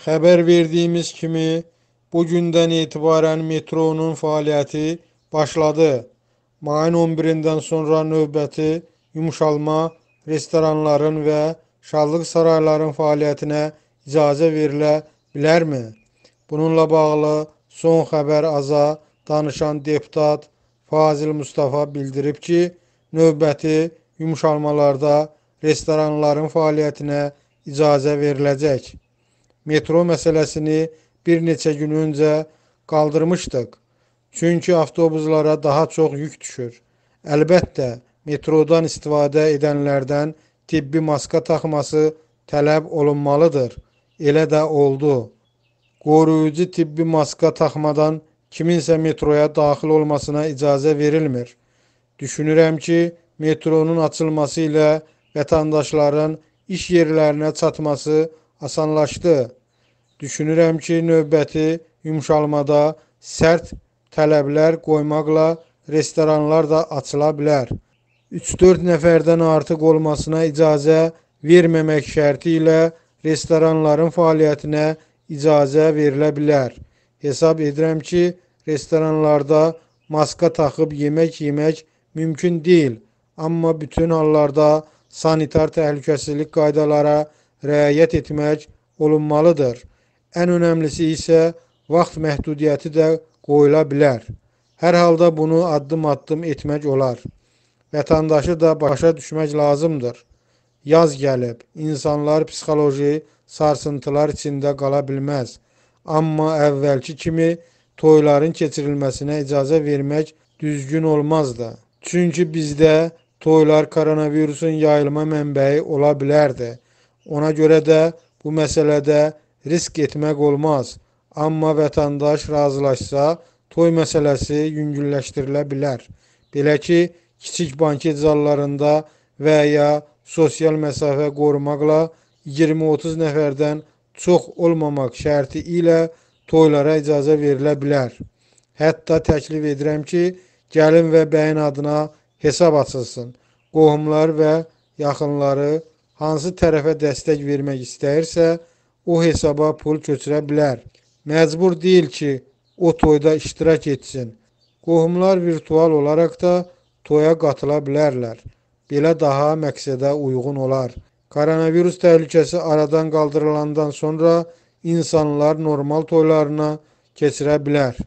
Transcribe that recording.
Xəbər verdiyimiz kimi bu gündən etibarən metronun fəaliyyəti başladı. Mayın 11-dən sonra növbəti yumşalma restoranların və şadlıq sarayların fəaliyyətinə icazə verilə bilərmi? Bununla bağlı son xəbər aza danışan deputat Fazil Mustafa bildirib ki, növbəti yumşalmalarda restoranların fəaliyyətinə icazə veriləcək metro məsələsini bir neçə gün öncə qaldırmışdıq. Çünki avtobuslara daha çox yük düşür. Əlbəttə, metrodan istifadə edənlərdən tibbi maska taxması tələb olunmalıdır. Elə də oldu. Qoruyucu tibbi maska taxmadan kiminsə metroya daxil olmasına icazə verilmir. Düşünürəm ki, metronun açılması ilə vətəndaşların iş yerlərinə çatması asanlaşdı. Düşünürəm ki, növbəti yumşalmada sərt tələblər qoymaqla restoranlar da açıla bilər. 3-4 nəfərdən artıq olmasına icazə verməmək şərti ilə restoranların fəaliyyətinə icazə verilə bilər. Hesab edirəm ki, restoranlarda maska taxıb yemək yemək mümkün deyil, amma bütün hallarda sanitar təhlükəsizlik qaydalara rəayət etmək olunmalıdır. Ən önəmlisi isə vaxt məhdudiyyəti də qoyula bilər. Hər halda bunu addım-addım etmək olar. Vətəndaşı da başa düşmək lazımdır. Yaz gəlib, insanlar psixoloji sarsıntılar içində qala bilməz. Amma əvvəlki kimi toyların keçirilməsinə icazə vermək düzgün olmazdı. Çünki bizdə toylar koronavirusun yayılma mənbəyi ola bilərdi. Ona görə də bu məsələdə risk etmək olmaz. Amma vətəndaş razılaşsa, toy məsələsi yüngülləşdirilə bilər. Belə ki, kiçik banket zallarında və ya sosial məsafə qorumaqla 20-30 nəfərdən çox olmamaq şərti ilə toylara icazə verilə bilər. Hətta təklif edirəm ki, gəlin və bəyin adına hesab açılsın. Qohumlar və yaxınları hansı tərəfə dəstək vermək istəyirsə, o hesaba pul köçürə bilər. Məcbur deyil ki, o toyda iştirak etsin. Qohumlar virtual olaraq da toya qatıla bilərlər. Belə daha məqsədə uyğun olar. Koronavirus təhlükəsi aradan qaldırılandan sonra insanlar normal toylarına keçirə bilər.